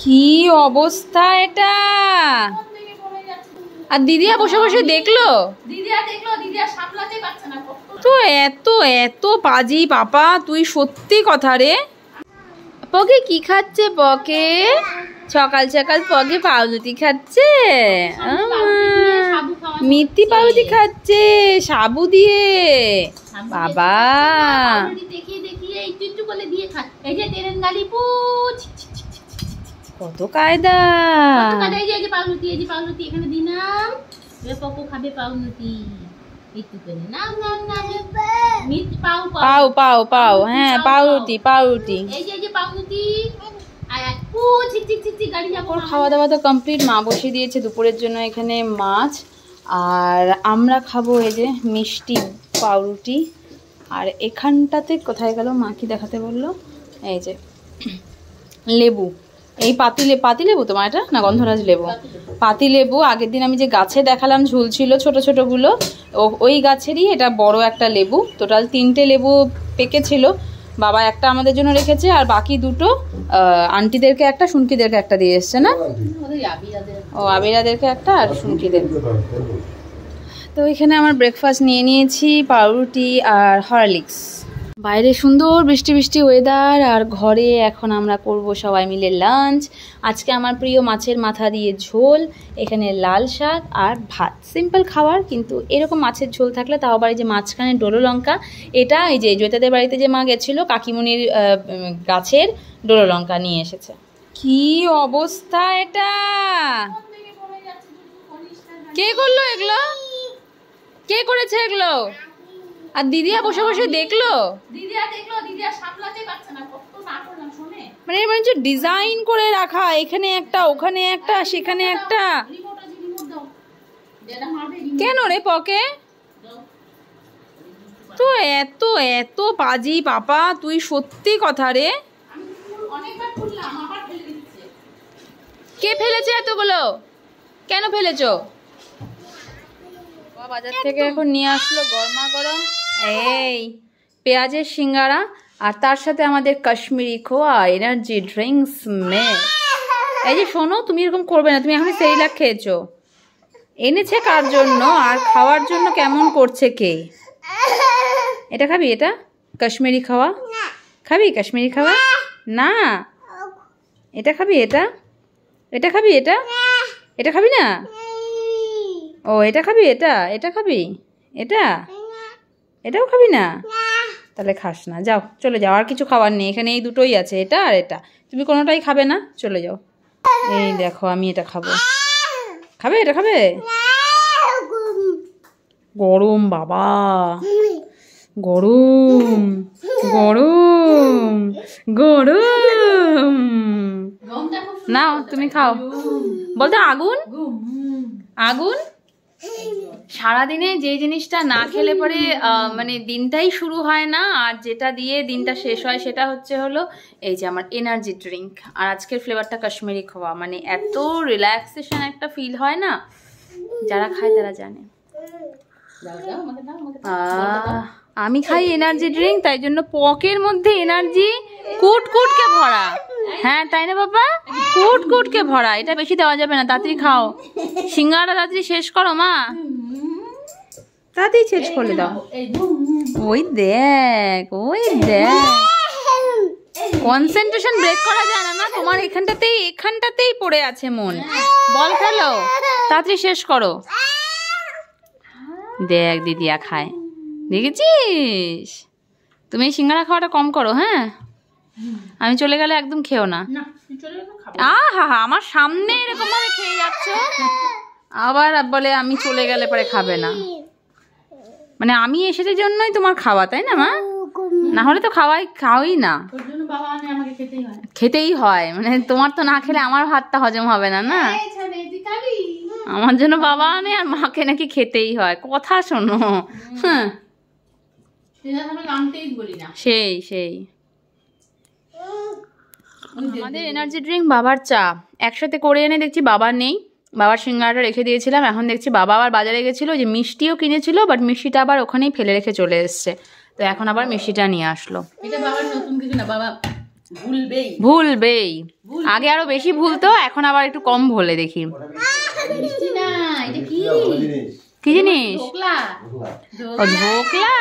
কি অবস্থা এটা আর দিদিয়া বসে বসে দেখলো তো এত এত পাজি পাপা তুই সত্যি কথা রে পকে কি খাচ্ছে পকে সকাল সকাল পকে পাউরুটি খাচ্ছে মিত্তি পাউরুটি খাচ্ছে সাবু দিয়ে বাবা দেখিয়ে দেখিয়ে একটু একটু করে দিয়ে খা এই যে কত কায়দা পাউরুটি পাও পাও পাও হ্যাঁ পাউরুটি পাউরুটি খাওয়া দাওয়া তো কমপ্লিট মা বসিয়ে দিয়েছে দুপুরের জন্য এখানে মাছ আর আমরা খাবো এই যে মিষ্টি পাউরুটি আর এখানটাতে কোথায় গেল মাকে দেখাতে বললো এই যে লেবু এই পাতিলে পাতিলেবু তোমার এটা না গন্ধরাজ লেবু পাতিলেবু আগের দিন আমি যে গাছে দেখালাম ঝুলছিল ছোট ছোটোগুলো ওই গাছেরই এটা বড় একটা লেবু টোটাল তিনটে লেবু পেকেছিল বাবা একটা আমাদের জন্য রেখেছে আর বাকি দুটো আন্টিদেরকে একটা সুনকিদেরকে একটা দিয়ে এসছে না ও আবিরাদেরকে একটা আর সুনকিদের তো এখানে আমার ব্রেকফাস্ট নিয়ে নিয়েছি পাউরুটি আর হরলিক্স বাইরে সুন্দর বৃষ্টি বৃষ্টি ওয়েদার আর ঘরে এখন আমরা করব সবাই মিলে লাঞ্চ আজকে আমার প্রিয় মাছের মাথা দিয়ে ঝোল এখানে লাল শাক আর ভাত সিম্পল খাবার কিন্তু এরকম মাছের ঝোল থাকলে তাও আবার এই যে মাঝখানে ডোলো লঙ্কা এটা এই যে জৈতাদের বাড়িতে যে মা গেছিলো কাকিমুনির গাছের ডোলো লঙ্কা নিয়ে এসেছে কি অবস্থা এটা কে করলো এগুলো কে করেছে এগুলো আর দিদিয়া বসে বসে দেখলো দিদিয়া দেখলো দিদিয়া সামলাতে পারছে না কত শুনে মানে যে মানে ডিজাইন করে রাখা এখানে একটা ওখানে একটা সেখানে একটা কেন রে পকে তো এত এত পাজি পাপা তুই সত্যি কথা রে কে ফেলেছে এতগুলো কেন ফেলেছ বাজার থেকে এখন নিয়ে আসলো গরমা গরম এই পেঁয়াজের সিঙ্গারা আর তার সাথে আমাদের কাশ্মীরি খোয়া এনার্জি ড্রিঙ্কস মে এই যে শোনো তুমি এরকম করবে না তুমি এখন সেইলা খেয়েছো এনেছে কার জন্য আর খাওয়ার জন্য কেমন করছে কে এটা খাবি এটা কাশ্মীরি খাওয়া খাবি কাশ্মীরি খাওয়া না এটা খাবি এটা এটা খাবি এটা এটা খাবি না ও এটা খাবি এটা এটা খাবি এটা এটাও খাবি না তাহলে খাস না যাও চলে যাও আর কিছু খাবার নেই এখানে এই দুটোই আছে এটা আর এটা তুমি কোনোটাই খাবে না চলে যাও এই দেখো আমি এটা খাবো খাবে এটা খাবে গরম বাবা গরম গরম গরম নাও তুমি খাও বলতো আগুন আগুন সারাদিনে যে জিনিসটা না খেলে পরে মানে দিনটাই শুরু হয় না আর যেটা দিয়ে দিনটা শেষ হয় সেটা হচ্ছে হলো এই যে আমার এনার্জি ড্রিঙ্ক আর আজকের ফ্লেভারটা কাশ্মীরি খাওয়া মানে এত রিল্যাক্সেশন একটা ফিল হয় না যারা খায় তারা জানে আহ আমি খাই এনার্জি ড্রিঙ্ক তাই জন্য পকের মধ্যে এনার্জি কুট কুটকে ভরা হ্যাঁ তাই না বাবা কুট কুটকে ভরা এটা বেশি দেওয়া যাবে না তাড়াতাড়ি খাও সিঙ্গারা তাড়াতাড়ি শেষ করো মা তাড়াতাড়ি শেষ করে দাও ওই দেখ ওই দেখ কনসেন্ট্রেশন ব্রেক করা যায় না না তোমার এখানটাতেই এখানটাতেই পড়ে আছে মন বল খেলো তাড়াতাড়ি শেষ করো দেখ দিদিয়া খায় দেখেছিস তুমি সিঙ্গারা খাওয়াটা কম করো হ্যাঁ আমি চলে গেলে একদম খেও না আহা হা আমার সামনে এরকম ভাবে খেয়ে যাচ্ছ আবার বলে আমি চলে গেলে পরে খাবে না মানে আমি এসেছে জন্যই তোমার খাওয়া তাই না মা না হলে তো খাওয়াই খাওয়াই না খেতেই হয় মানে তোমার তো না খেলে আমার ভাতটা হজম হবে না না আমার জন্য বাবা আনে আর মাকে নাকি খেতেই হয় কথা শোনো হ্যাঁ সেই সেই আমাদের এনার্জি ড্রিঙ্ক বাবার চা একসাথে করে এনে দেখছি বাবা নেই বাবার সিঙ্গারাটা রেখে দিয়েছিলাম এখন দেখছি বাবা আবার বাজারে গেছিলো যে মিষ্টিও কিনেছিল বাট মিষ্টিটা আবার ওখানেই ফেলে রেখে চলে এসছে তো এখন আবার মিষ্টিটা নিয়ে আসলো ভুলবেই আগে আরো বেশি ভুলতো এখন আবার একটু কম ভুলে দেখি না এটা কি কি জিনিস ঢোকলা ঢোকলা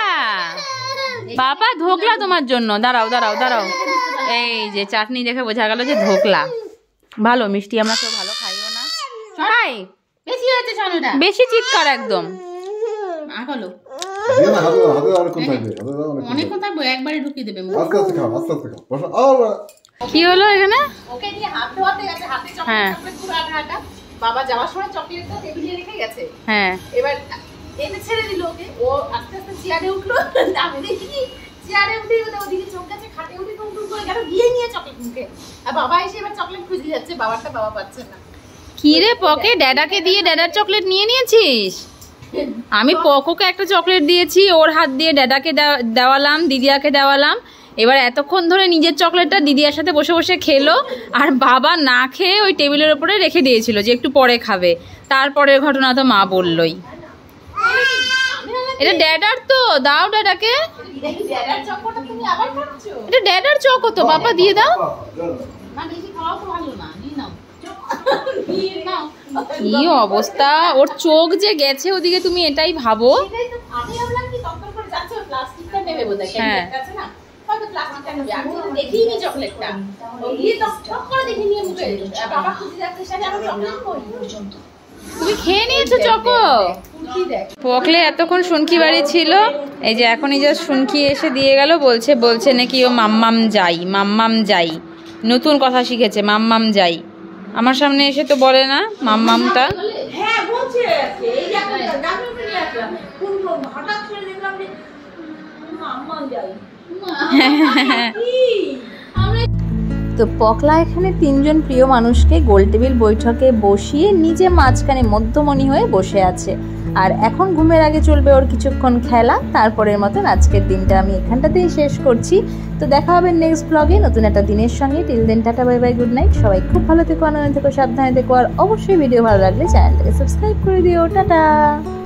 বাবা ধোকলা তোমার জন্য দাঁড়াও দাঁড়াও দাঁড়াও এই যে চাটনি দেখে বোঝা গেল যে ধোকলা ভালো মিষ্টি আমরা কেউ ভালো খাইও না খাই বেশি হয়েছে বেশি চিৎকার একদম কি হলো এখানে হ্যাঁ বাবা যাওয়ার সময় চকলেট রেখে গেছে হ্যাঁ এবার এতে ছেড়ে দিল ওকে ও আস্তে আস্তে চেয়ারে উঠলো আমি চেয়ারে উঠে ওদিকে চোখ গেছে খাটে উঠে টুম করে গেল গিয়ে নিয়ে চকলেট মুখে আর বাবা এসে এবার চকলেট খুঁজে যাচ্ছে বাবারটা বাবা পাচ্ছে না কিরে পকে ড্যাডাকে দিয়ে ড্যাডার চকলেট নিয়ে নিয়েছিস আমি পকোকে একটা চকলেট দিয়েছি ওর হাত দিয়ে ড্যাডাকে দেওয়ালাম দিদিয়াকে দেওয়ালাম এবার এতক্ষণ ধরে নিজের চকলেটটা দিদিয়ার সাথে বসে বসে খেলো আর বাবা না খেয়ে ওই টেবিলের ওপরে রেখে দিয়েছিল যে একটু পরে খাবে তারপরের ঘটনা তো মা বললই এটা ড্যাডার তো দাও ড্যাডাকে এটা ড্যাডার চকো তো বাবা দিয়ে দাও কি অবস্থা ওর চোখ যে গেছে ওদিকে তুমি এটাই ভাবো হ্যাঁ তুমি খেয়ে নিয়েছো চকো পকলে এতক্ষণ শুনকি বাড়ি ছিল এই যে এখনই যা শুনকি এসে দিয়ে গেল বলছে বলছে নাকি ও মাম্মাম যাই মাম্মাম যাই নতুন কথা শিখেছে মাম্মাম যাই আমার সামনে এসে তো বলে না মাম্মামটা তো পকলা এখানে তিনজন প্রিয় মানুষকে গোল টেবিল বৈঠকে বসিয়ে নিজে মাঝখানে মধ্যমণি হয়ে বসে আছে আর এখন ঘুমের আগে চলবে ওর কিছুক্ষণ খেলা তারপরের মতন আজকের দিনটা আমি এখানটাতেই শেষ করছি তো দেখা হবে নেক্সট ব্লগে নতুন একটা দিনের সঙ্গে till then tata bye bye good night সবাই খুব ভালো থেকো আনন্দ থেকো সাবধানে থেকো আর অবশ্যই ভিডিও ভালো লাগলে চ্যানেলটাকে সাবস্ক্রাইব করে দিও টাটা